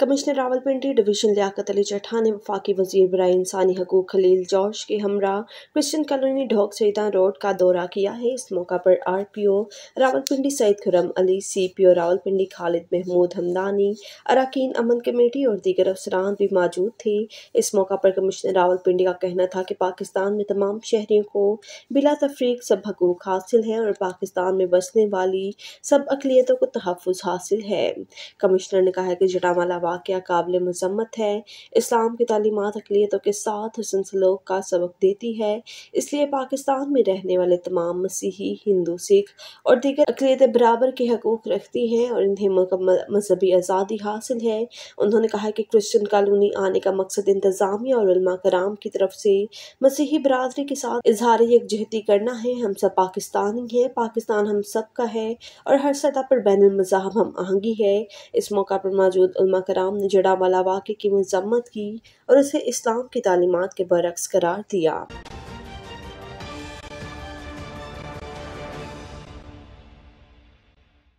commissioner Rawalpindi division Liaquat Ali Jatha ने वफाकी वजीर बरए इंसानी हकूक खलील जॉर्ज के हमरा Christian colony Dhok Saida road का दौरा किया है इस मौका पर R P O Rawalpindi Saeed Khurram Ali C P O Rawalpindi Khalid Mahmood Hamdani अरकान अमन कमेटी और दीगर अफसरान भी मौजूद थे इस मौका पर कमिश्नर रावलपिंडी का कहना था कि पाकिस्तान में तमाम शहरीों को बिला तफरीक सब हकूक हासिल हैं और पाकिस्तान में बसने वाली सब अकलीतों को तहफ़ हासिल है कमिश्नर ने कहा कि जटामाला वाक़ काबिल मजम्मत है इस्लाम की तलीमत अकलीतों के साथ हसन सलोक का सबक देती है इसलिए पाकिस्तान में रहने वाले तमाम मसीही हिंदू सिख और दीगर अकलीत बराबर के हकूक़ रखती हैं और इन्हें मुकम्मल मजहबी आज़ादी हासिल है उन्होंने कहा कि क्रिश्चन कॉलोनी आने का मकसद इंतज़ामिया और कराम की तरफ से मसीही बरदरी के साथ इजहार यकजहती करना है हम सब पाकिस्तानी हैं पाकिस्तान हम सब का है और हर सतह पर बैन मजाब हम आहंगी है इस मौका पर मौजूद कराम कराम ने जड़ा वाला वाक़े की मजम्मत की और उसे इस्लाम की तालीमत के बरक्स करार दिया